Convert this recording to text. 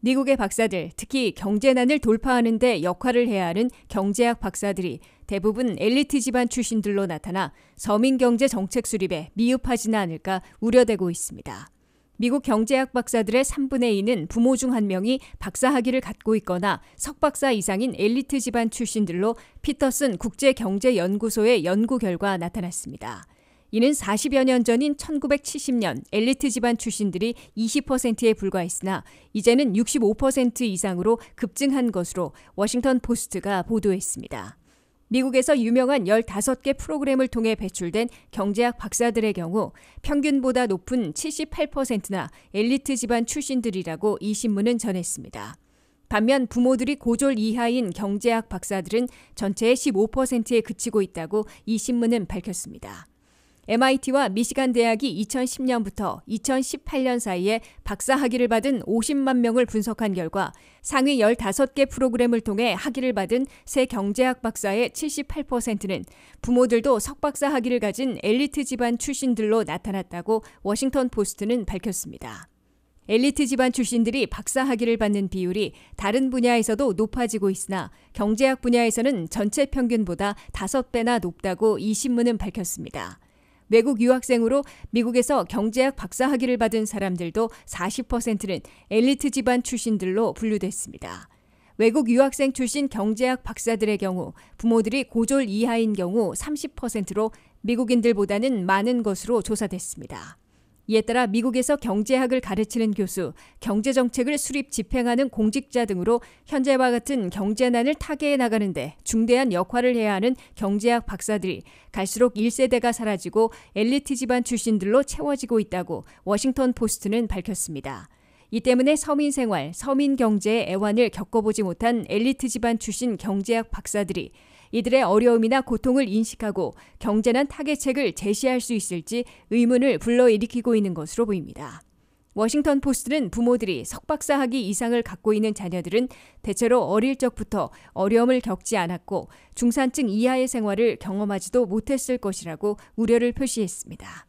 미국의 박사들, 특히 경제난을 돌파하는데 역할을 해야 하는 경제학 박사들이 대부분 엘리트 집안 출신들로 나타나 서민경제 정책 수립에 미흡하지는 않을까 우려되고 있습니다. 미국 경제학 박사들의 3분의 2는 부모 중 한 명이 박사 학위를 갖고 있거나 석박사 이상인 엘리트 집안 출신들로 피터슨 국제경제연구소의 연구 결과 나타났습니다. 이는 40여 년 전인 1970년 엘리트 집안 출신들이 20%에 불과했으나 이제는 65% 이상으로 급증한 것으로 워싱턴 포스트가 보도했습니다. 미국에서 유명한 15개 프로그램을 통해 배출된 경제학 박사들의 경우 평균보다 높은 78%나 엘리트 집안 출신들이라고 이 신문은 전했습니다. 반면 부모들이 고졸 이하인 경제학 박사들은 전체의 15%에 그치고 있다고 이 신문은 밝혔습니다. MIT와 미시간 대학이 2010년부터 2018년 사이에 박사 학위를 받은 50만 명을 분석한 결과 상위 15개 프로그램을 통해 학위를 받은 새 경제학 박사의 78%는 부모들도 석박사 학위를 가진 엘리트 집안 출신들로 나타났다고 워싱턴 포스트는 밝혔습니다. 엘리트 집안 출신들이 박사 학위를 받는 비율이 다른 분야에서도 높아지고 있으나 경제학 분야에서는 전체 평균보다 5배나 높다고 이 신문은 밝혔습니다. 외국 유학생으로 미국에서 경제학 박사 학위를 받은 사람들도 40%는 엘리트 집안 출신들로 분류됐습니다. 외국 유학생 출신 경제학 박사들의 경우 부모들이 고졸 이하인 경우 30%로 미국인들보다는 많은 것으로 조사됐습니다. 이에 따라 미국에서 경제학을 가르치는 교수, 경제정책을 수립 집행하는 공직자 등으로 현재와 같은 경제난을 타개해 나가는데 중대한 역할을 해야 하는 경제학 박사들이 갈수록 1세대가 사라지고 엘리트 집안 출신들로 채워지고 있다고 워싱턴 포스트는 밝혔습니다. 이 때문에 서민 생활, 서민 경제의 애환을 겪어보지 못한 엘리트 집안 출신 경제학 박사들이 이들의 어려움이나 고통을 인식하고 경제난 타개책을 제시할 수 있을지 의문을 불러일으키고 있는 것으로 보입니다. 워싱턴 포스트는 부모들이 석박사 학위 이상을 갖고 있는 자녀들은 대체로 어릴 적부터 어려움을 겪지 않았고 중산층 이하의 생활을 경험하지도 못했을 것이라고 우려를 표시했습니다.